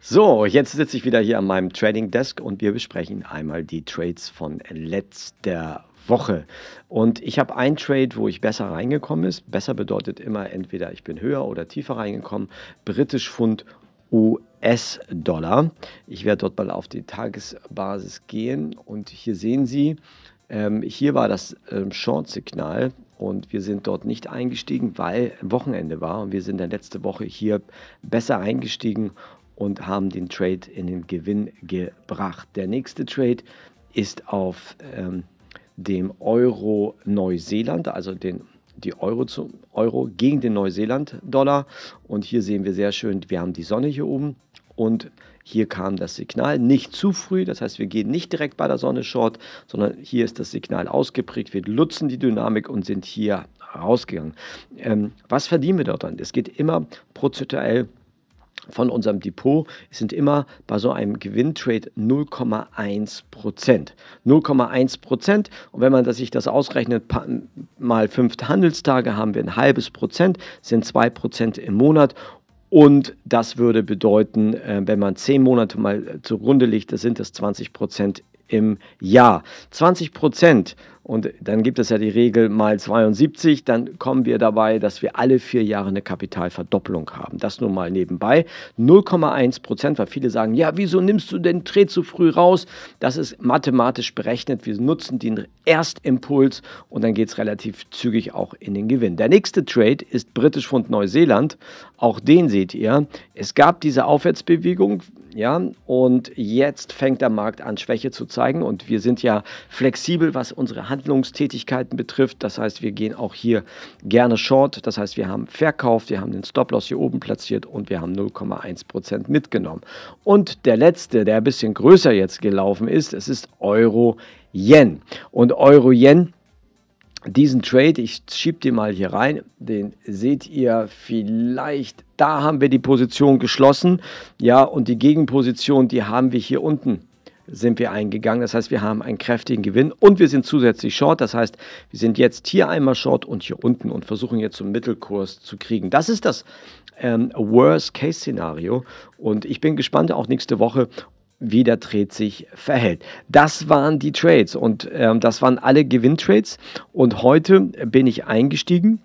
So, jetzt sitze ich wieder hier an meinem Trading Desk und wir besprechen einmal die Trades von letzter Woche. Und ich habe einen Trade, wo ich besser reingekommen ist. Besser bedeutet immer entweder ich bin höher oder tiefer reingekommen. Britisch Pfund US-Dollar. Ich werde dort mal auf die Tagesbasis gehen und hier sehen Sie, ähm, hier war das ähm, Short-Signal und wir sind dort nicht eingestiegen, weil Wochenende war und wir sind dann letzte Woche hier besser eingestiegen und haben den Trade in den Gewinn gebracht. Der nächste Trade ist auf ähm, dem Euro Neuseeland, also den die Euro zum Euro gegen den Neuseeland-Dollar. Und hier sehen wir sehr schön, wir haben die Sonne hier oben. Und hier kam das Signal nicht zu früh, das heißt, wir gehen nicht direkt bei der Sonne short, sondern hier ist das Signal ausgeprägt. Wir nutzen die Dynamik und sind hier rausgegangen. Ähm, was verdienen wir dort dann? Es geht immer prozentuell von unserem Depot sind immer bei so einem Gewinntrade 0,1 Prozent. 0,1 Prozent. Und wenn man sich das ausrechnet, mal fünf Handelstage haben wir ein halbes Prozent, sind zwei Prozent im Monat. Und das würde bedeuten, äh, wenn man zehn Monate mal zugrunde liegt, das sind das 20 Prozent im Jahr. 20 Prozent. Und dann gibt es ja die Regel mal 72, dann kommen wir dabei, dass wir alle vier Jahre eine Kapitalverdopplung haben. Das nur mal nebenbei. 0,1 Prozent, weil viele sagen, ja, wieso nimmst du denn Dreh zu früh raus? Das ist mathematisch berechnet. Wir nutzen den Erstimpuls und dann geht es relativ zügig auch in den Gewinn. Der nächste Trade ist Britisch Pfund Neuseeland. Auch den seht ihr. Es gab diese Aufwärtsbewegung, ja, und jetzt fängt der Markt an, Schwäche zu zeigen. Und wir sind ja flexibel, was unsere Handlungstätigkeiten betrifft. Das heißt, wir gehen auch hier gerne short. Das heißt, wir haben verkauft, wir haben den Stop-Loss hier oben platziert und wir haben 0,1% mitgenommen. Und der letzte, der ein bisschen größer jetzt gelaufen ist, es ist Euro-Yen. Und Euro-Yen diesen Trade, ich schiebe den mal hier rein, den seht ihr vielleicht, da haben wir die Position geschlossen, ja, und die Gegenposition, die haben wir hier unten sind wir eingegangen. Das heißt, wir haben einen kräftigen Gewinn und wir sind zusätzlich short. Das heißt, wir sind jetzt hier einmal short und hier unten und versuchen jetzt zum Mittelkurs zu kriegen. Das ist das ähm, Worst-Case-Szenario und ich bin gespannt auch nächste Woche, sich verhält. Das waren die Trades und ähm, das waren alle Gewinntrades und heute bin ich eingestiegen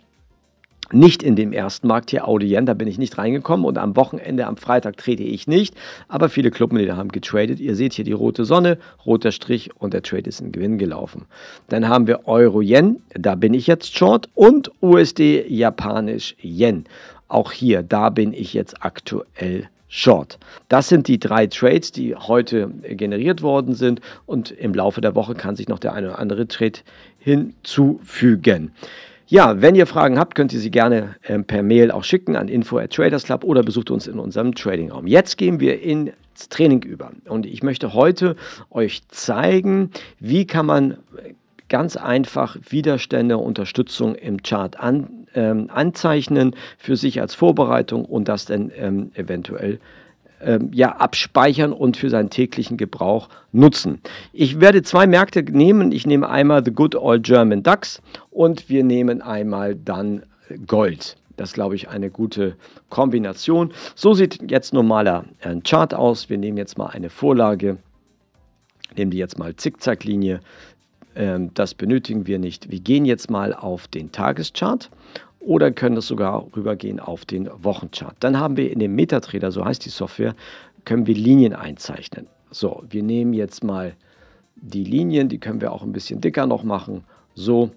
nicht in dem ersten Markt hier Audien, da bin ich nicht reingekommen und am Wochenende, am Freitag trete ich nicht, aber viele Clubmitglieder haben getradet. Ihr seht hier die rote Sonne, roter Strich und der Trade ist in Gewinn gelaufen. Dann haben wir Euro-Yen, da bin ich jetzt Short und USD, Japanisch-Yen. Auch hier, da bin ich jetzt aktuell Short. Short. Das sind die drei Trades, die heute äh, generiert worden sind und im Laufe der Woche kann sich noch der eine oder andere Trade hinzufügen. Ja, wenn ihr Fragen habt, könnt ihr sie gerne ähm, per Mail auch schicken an info at Traders Club oder besucht uns in unserem Trading Raum. Jetzt gehen wir ins Training über und ich möchte heute euch zeigen, wie kann man äh, ganz einfach Widerstände, Unterstützung im Chart an ähm, anzeichnen für sich als Vorbereitung und das dann ähm, eventuell ähm, ja, abspeichern und für seinen täglichen Gebrauch nutzen. Ich werde zwei Märkte nehmen. Ich nehme einmal The Good Old German DAX und wir nehmen einmal dann äh, Gold. Das ist, glaube ich, eine gute Kombination. So sieht jetzt normaler äh, Chart aus. Wir nehmen jetzt mal eine Vorlage, nehmen die jetzt mal Zickzacklinie, ähm, das benötigen wir nicht. Wir gehen jetzt mal auf den Tageschart oder können das sogar rübergehen auf den Wochenchart. Dann haben wir in dem MetaTrader, so heißt die Software, können wir Linien einzeichnen. So, wir nehmen jetzt mal die Linien, die können wir auch ein bisschen dicker noch machen, so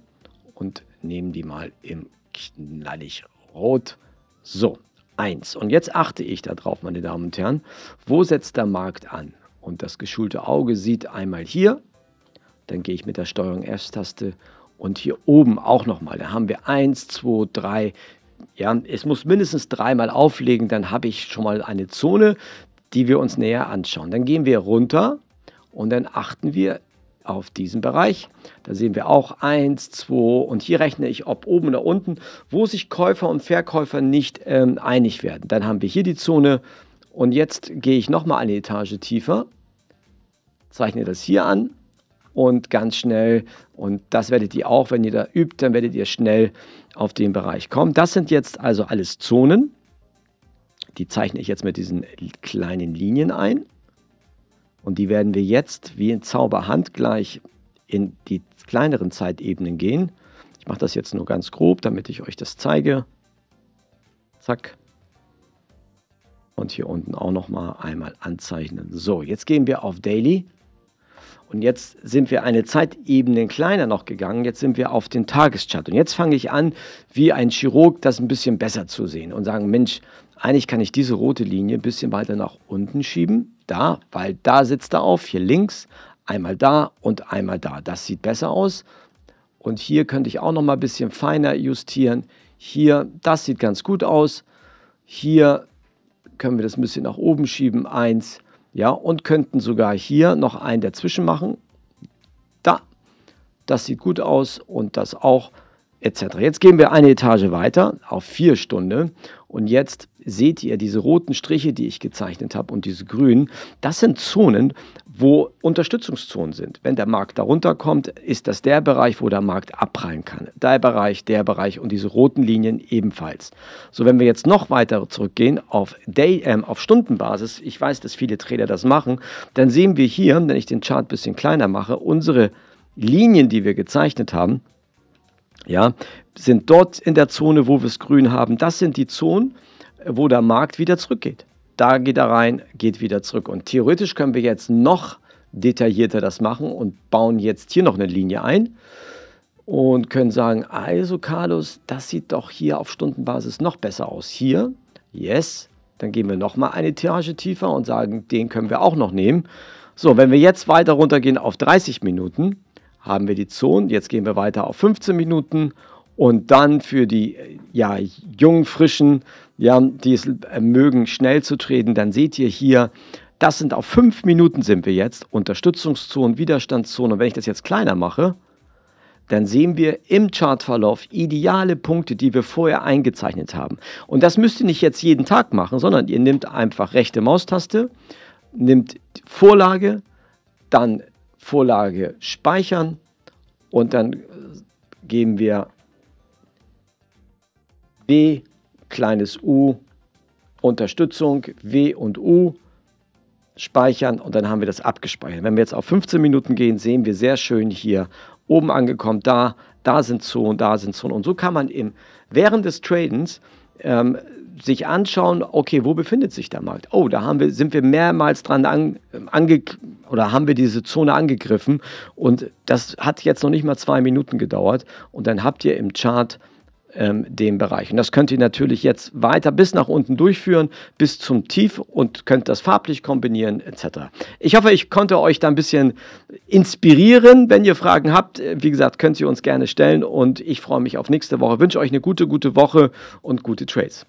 und nehmen die mal im knallig rot. So, eins. Und jetzt achte ich darauf, meine Damen und Herren, wo setzt der Markt an? Und das geschulte Auge sieht einmal hier dann gehe ich mit der Steuerung F-Taste und hier oben auch nochmal. Da haben wir 1, 2, 3. Ja, es muss mindestens dreimal auflegen, dann habe ich schon mal eine Zone, die wir uns näher anschauen. Dann gehen wir runter und dann achten wir auf diesen Bereich. Da sehen wir auch 1, 2 und hier rechne ich, ob oben oder unten, wo sich Käufer und Verkäufer nicht ähm, einig werden. Dann haben wir hier die Zone und jetzt gehe ich nochmal eine Etage tiefer, zeichne das hier an und ganz schnell. Und das werdet ihr auch, wenn ihr da übt, dann werdet ihr schnell auf den Bereich kommen. Das sind jetzt also alles Zonen. Die zeichne ich jetzt mit diesen kleinen Linien ein. Und die werden wir jetzt wie in Zauberhand gleich in die kleineren Zeitebenen gehen. Ich mache das jetzt nur ganz grob, damit ich euch das zeige. Zack. Und hier unten auch nochmal einmal anzeichnen. So, jetzt gehen wir auf Daily. Und jetzt sind wir eine Zeitebene kleiner noch gegangen. Jetzt sind wir auf den Tageschart. Und jetzt fange ich an, wie ein Chirurg das ein bisschen besser zu sehen und sagen, Mensch, eigentlich kann ich diese rote Linie ein bisschen weiter nach unten schieben. Da, weil da sitzt er auf, hier links, einmal da und einmal da. Das sieht besser aus. Und hier könnte ich auch noch mal ein bisschen feiner justieren. Hier, das sieht ganz gut aus. Hier können wir das ein bisschen nach oben schieben. Eins, zwei. Ja, und könnten sogar hier noch einen dazwischen machen. Da, das sieht gut aus und das auch etc. Jetzt gehen wir eine Etage weiter auf vier Stunden und jetzt seht ihr diese roten Striche, die ich gezeichnet habe und diese grünen, das sind Zonen, wo Unterstützungszonen sind. Wenn der Markt darunter kommt, ist das der Bereich, wo der Markt abprallen kann. Der Bereich, der Bereich und diese roten Linien ebenfalls. So, wenn wir jetzt noch weiter zurückgehen auf, Day, äh, auf Stundenbasis, ich weiß, dass viele Trader das machen, dann sehen wir hier, wenn ich den Chart ein bisschen kleiner mache, unsere Linien, die wir gezeichnet haben, ja, sind dort in der Zone, wo wir es grün haben. Das sind die Zonen, wo der Markt wieder zurückgeht da geht er rein, geht wieder zurück. Und theoretisch können wir jetzt noch detaillierter das machen und bauen jetzt hier noch eine Linie ein und können sagen, also Carlos, das sieht doch hier auf Stundenbasis noch besser aus. Hier, yes, dann gehen wir nochmal eine Etage tiefer und sagen, den können wir auch noch nehmen. So, wenn wir jetzt weiter runtergehen auf 30 Minuten, haben wir die Zone. Jetzt gehen wir weiter auf 15 Minuten und dann für die ja, jungen, frischen, ja, die es mögen, schnell zu treten, dann seht ihr hier, das sind auf fünf Minuten sind wir jetzt, Unterstützungszone, Widerstandszone. Und wenn ich das jetzt kleiner mache, dann sehen wir im Chartverlauf ideale Punkte, die wir vorher eingezeichnet haben. Und das müsst ihr nicht jetzt jeden Tag machen, sondern ihr nehmt einfach rechte Maustaste, nehmt Vorlage, dann Vorlage speichern und dann geben wir W, kleines U, Unterstützung, W und U, speichern und dann haben wir das abgespeichert. Wenn wir jetzt auf 15 Minuten gehen, sehen wir sehr schön hier oben angekommen, da, da sind Zonen, da sind Zonen. Und so kann man im, während des Tradens ähm, sich anschauen, okay, wo befindet sich der Markt? Oh, da haben wir, sind wir mehrmals dran an, ähm, ange, oder haben wir diese Zone angegriffen und das hat jetzt noch nicht mal zwei Minuten gedauert und dann habt ihr im Chart ähm, dem Bereich. Und das könnt ihr natürlich jetzt weiter bis nach unten durchführen, bis zum Tief und könnt das farblich kombinieren etc. Ich hoffe, ich konnte euch da ein bisschen inspirieren. Wenn ihr Fragen habt, äh, wie gesagt, könnt ihr uns gerne stellen und ich freue mich auf nächste Woche. Wünsche euch eine gute, gute Woche und gute Trades.